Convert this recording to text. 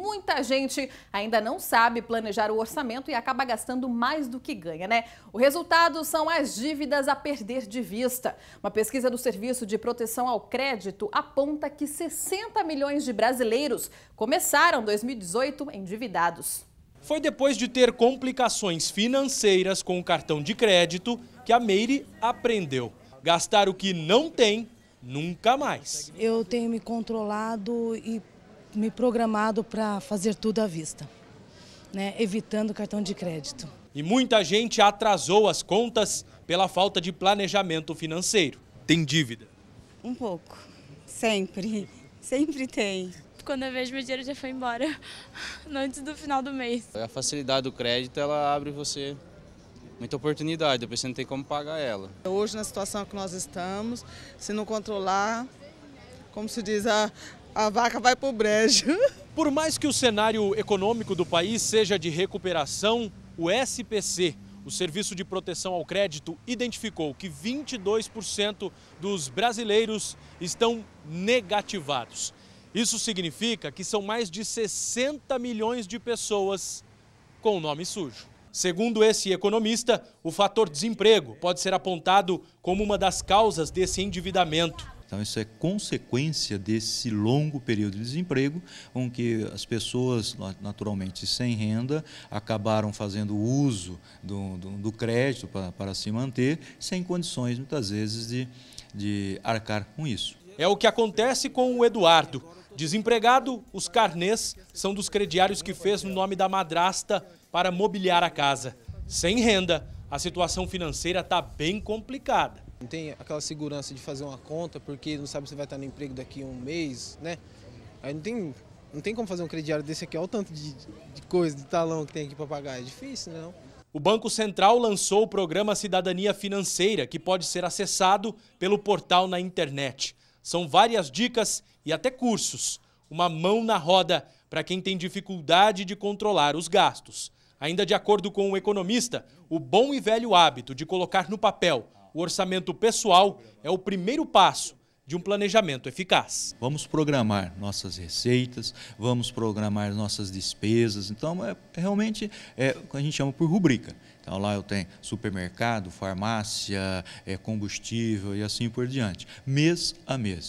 muita gente ainda não sabe planejar o orçamento e acaba gastando mais do que ganha, né? O resultado são as dívidas a perder de vista. Uma pesquisa do Serviço de Proteção ao Crédito aponta que 60 milhões de brasileiros começaram 2018 endividados. Foi depois de ter complicações financeiras com o cartão de crédito que a Meire aprendeu. Gastar o que não tem, nunca mais. Eu tenho me controlado e me programado para fazer tudo à vista, né? evitando cartão de crédito. E muita gente atrasou as contas pela falta de planejamento financeiro. Tem dívida? Um pouco. Sempre. Sempre tem. Quando eu vejo, meu dinheiro já foi embora antes do final do mês. A facilidade do crédito, ela abre você muita oportunidade, depois você não tem como pagar ela. Hoje, na situação que nós estamos, se não controlar, como se diz, a, a vaca vai para o brejo. Por mais que o cenário econômico do país seja de recuperação, o SPC, o Serviço de Proteção ao Crédito, identificou que 22% dos brasileiros estão negativados. Isso significa que são mais de 60 milhões de pessoas com o nome sujo. Segundo esse economista, o fator desemprego pode ser apontado como uma das causas desse endividamento. Então, isso é consequência desse longo período de desemprego, com que as pessoas, naturalmente sem renda, acabaram fazendo uso do, do, do crédito para, para se manter, sem condições, muitas vezes, de, de arcar com isso. É o que acontece com o Eduardo. Desempregado, os carnês são dos crediários que fez no nome da madrasta para mobiliar a casa. Sem renda, a situação financeira está bem complicada. Não tem aquela segurança de fazer uma conta porque não sabe se vai estar no emprego daqui a um mês, né? Aí não tem, não tem como fazer um crediário desse aqui, olha o tanto de, de coisa, de talão que tem aqui para pagar. É difícil, não? O Banco Central lançou o programa Cidadania Financeira, que pode ser acessado pelo portal na internet. São várias dicas e até cursos. Uma mão na roda para quem tem dificuldade de controlar os gastos. Ainda de acordo com o economista, o bom e velho hábito de colocar no papel o orçamento pessoal é o primeiro passo de um planejamento eficaz. Vamos programar nossas receitas, vamos programar nossas despesas. Então, é, é, realmente, é o que a gente chama por rubrica. Então, lá eu tenho supermercado, farmácia, é, combustível e assim por diante, mês a mês.